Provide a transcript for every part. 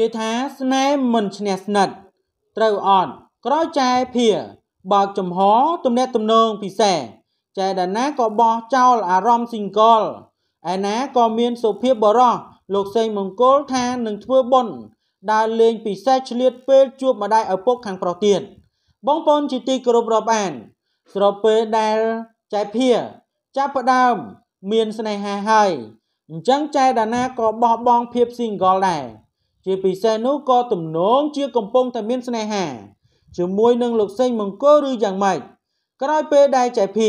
គេថាស្នេហ៍មិនឈ្នះស្និទ្ធត្រូវអត់ក្រោយចែភៀបោកចំហទំនាក់ទំនងពិសេសចែដាណាក៏បោះចោលអារម្មណ៍ single ឯណាក៏មានសុភាពបរោះលោកសេងមង្គលថានឹងធ្វើបុណ្យដើរលេងពិសេសឆ្លៀតពេលជួបម្ដាយឪពុកខាងប្រុសទៀតបងប្អូនជាទីគោរពរាប់អាន ស្របពេលដែលចែភៀចាប់ផ្ដើម មានស្នេហាហើយអញ្ចឹងចែដាណាក៏បោះបង់ភាព single ដែរជាពិសេសនោះក៏ទំនងជា កំពុងតែមានស្នេហាជាមួយនឹងលោកសេងមង្គលឬយ៉ាងម៉េចក្រោយពេលដែលចែភា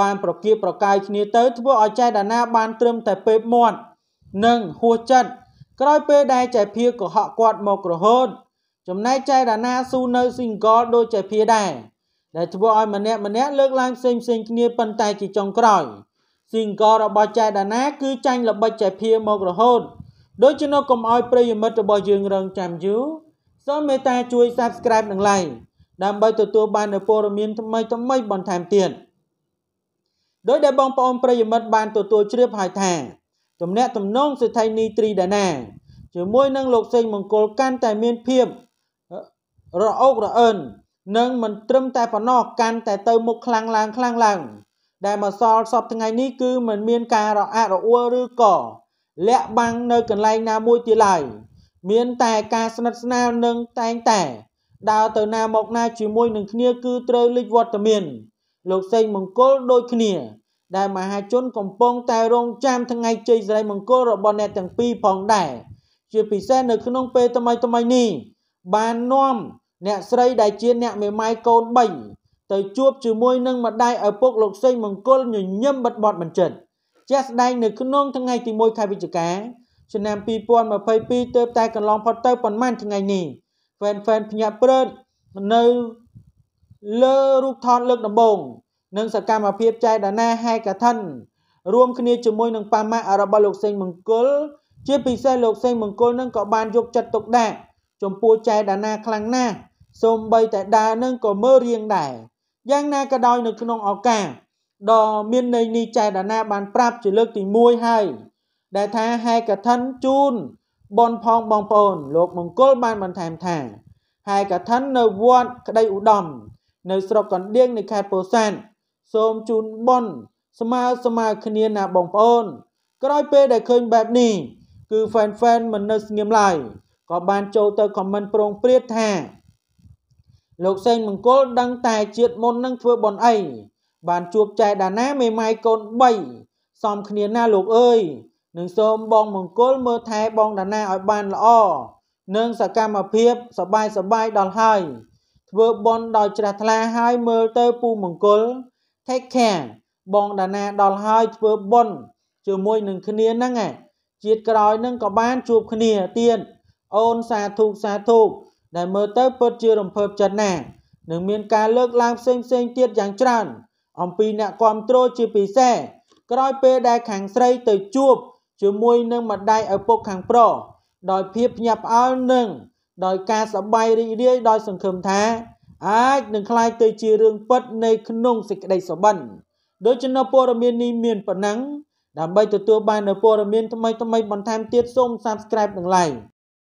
បានប្រគៀបប្រកាយគ្នាទៅ ធ្វើឲ្យចែដាណា បានត្រឹមតែពេបមាត់និងហួសចិត្តក្រោយពេលដែលចែភាកុហកគាត់មករហូតចំណែកចែដាណាស៊ូនៅស៊ីងកលដោយចែភាដែរដែលធ្វើឲ្យម្នាក់ម្នាក់លើកឡើងផ្សេងផ្សេងគ្នាប៉ុន្តែជាចុងក្រោយស៊ីងកលរបស់ចែដាណាគឺចាញ់ល្បិចចែភាមករហូតដូច្នោះកុំឲ្យប្រិយមិត្តរបស់យើងរងចាំយូរសូមមេត្តាជួយ Subscribe និង Like ដើម្បីទទួលបាននូវព័ត៌មានថ្មីថ្មីបន្ថែមទៀតដោយដែលបងប្អូនប្រិយមិត្តបានទទួលជ្រាបហើយថាទំនាក់ទំនងសេដ្ឋីនីត្រីដាណាជាមួយនឹងលោកសេងមង្គលកាន់តែមានភាពរអោករអិននិងមិនត្រឹមតែប៉ុណ្ណោះកាន់តែទៅមុខខ្លាំងឡើងខ្លាំងឡើងដែលមកសល់សពថ្ងៃនេះគឺមិនមានការរអាក់រអួលឬក៏លាក់បាំងនៅកន្លែងណាមួយទៀតឡើយមានតែការស្និទ្ធស្នាលនិងតែងតែដើរទៅណាមកណាជាមួយនឹងគ្នាគឺត្រូវលេចវត្តមានលោកសេងមង្គលដូចគ្នា ដែលមហាជនកំពុងតែរងចាំថ្ងៃជ័យសិរីមង្គលរបស់អ្នកទាំងពីរផងដែរជាពិសេសនៅក្នុងពេលថ្មីថ្មីនេះបាននាំអ្នកស្រីដែលជាអ្នកមេម៉ាយកូន3ទៅជួបជាមួយនឹងម្ដាយឪពុកលោកសេងមង្គលញញឹមបិទបត់មិនចិត្តជាក់ស្ដែងនៅក្នុងថ្ងៃទី1ខែវិច្ឆិកាឆ្នាំ2022ទើបតែកន្លងផុតទៅប៉ុន្មានថ្ងៃនេះហ្វេនហ្វេនភ្ញាក់ព្រើតនៅលើរូបថតលើកដំបូងនិងសកម្មភាពចែកដាណាហែកាថិន រួមគ្នាជាមួយនឹងប៉ាម៉ារបស់លោកសេងមង្គល ជាពិសេសលោកសេង មង្គលនឹងក៏បានយកចិត្តទុកដាក់ចំពោះចែកដាណាខ្លាំងណាស់សូម្បីតែដើរនឹងក៏មើលរៀងដែរយ៉ាងណាក៏ដោយនៅក្នុងឱកាសដ៏មានន័យនេះចេតនាបានប្រាប់ជាលើកទី1ហើយដែលថាហេកឋិនជូន បនផងបងប្អូន លោក មង្គលបានបន្ថែមថាហេកឋិននៅវត្តក្តីឧត្តមនៅស្រុកកណ្ដៀងនៃខេត្តពោធិ៍សែនសូមជូនបនស្មើស្មើគ្នាណាបងប្អូន ក្រោយពេលដែលឃើញបែបនេះគឺ fan fan មិននៅស្ងៀមឡើយក៏បានចូលទៅ comment ប្រងព្រាតថាលោកសេងមង្គលដឹង តែជាតិមុននឹងធ្វើបនអីបានជួបចែកដាណាមេម៉ាយកូន3សំគ្នាណាលោកអើយនឹងសូមបងមង្គលមើលថែបងដាណាឲ្យបានល្អនិងសកម្មភាពសបាយសបាយដល់ហើយធ្វើបន់ដោយច្រាស់ថ្លាហើយមើលទៅពូមង្គល take care បងដាណាដល់ហើយធ្វើបន់ជាមួយនឹងគ្នាហ្នឹងឯងជាតិក្រោយនឹងក៏បានជួបគ្នាទៀតអូនសាធុសាធុដែលមើលទៅពិតជារំភើបចិត្តណាស់នឹងមានការលើកឡើងផ្សេងផ្សេងទៀតយ៉ាងច្រើនអំពីអ្នកគ្រប់គ្រងជាពិសេសក្រោយពេលដែលខាងស្រីទៅជួបជាមួយនឹងម្ដាយឪពុកខាងប្រុសដោយភាពញាប់អើលនឹងដោយការសប្បាយរីករាយដោយ សង្ឃឹមថាអាចនឹងคล้ายទៅជារឿងពិតនៅក្នុងសេចក្តីសុបិនដូច្នេះព័ត៌មាននេះមានប៉ុណ្ណឹងដើម្បីទទួលបាននូវព័ត៌មានថ្មីៗបន្ថែមទៀតសូម Subscribe និង Like